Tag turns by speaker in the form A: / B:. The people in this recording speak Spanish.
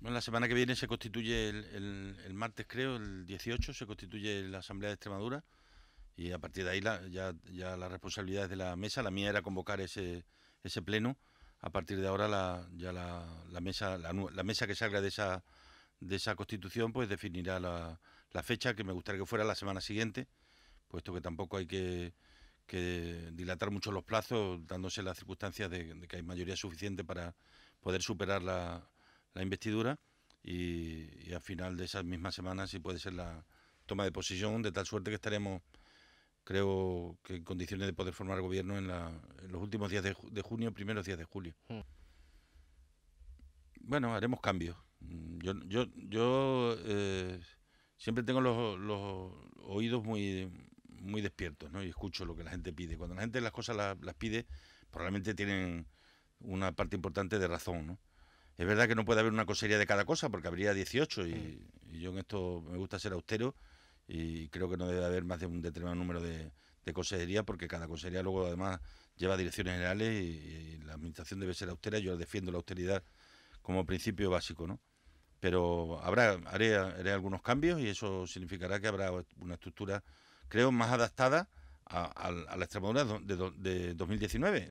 A: Bueno, la semana que viene se constituye, el, el, martes creo, el 18, se constituye la Asamblea de Extremadura y a partir de ahí ya, ya responsabilidad responsabilidades de la mesa, la mía era convocar ese, ese pleno, a partir de ahora la, ya la, mesa, la, mesa que salga de esa, de esa constitución pues definirá la, fecha que me gustaría que fuera la semana siguiente, puesto que tampoco hay que que dilatar mucho los plazos, dándose las circunstancias de, que hay mayoría suficiente para poder superar la, la investidura y, al final de esas mismas semanas sí puede ser la toma de posición, de tal suerte que estaremos, creo que en condiciones de poder formar gobierno en, los últimos días de, junio, primeros días de julio. Hmm. Bueno, haremos cambios. Yo, yo, eh, siempre tengo los, los, oídos muy, muy despiertos ¿no? y escucho lo que la gente pide. Cuando la gente las cosas las, las pide, probablemente tienen una parte importante de razón, ¿no? Es verdad que no puede haber una consejería de cada cosa porque habría 18 y, yo en esto me gusta ser austero y creo que no debe haber más de un determinado número de, consejerías porque cada consejería luego además lleva direcciones generales y, la administración debe ser austera. Yo defiendo la austeridad como principio básico, ¿no? Pero habrá, haré, algunos cambios y eso significará que habrá una estructura, creo, más adaptada a, la Extremadura de, de 2019.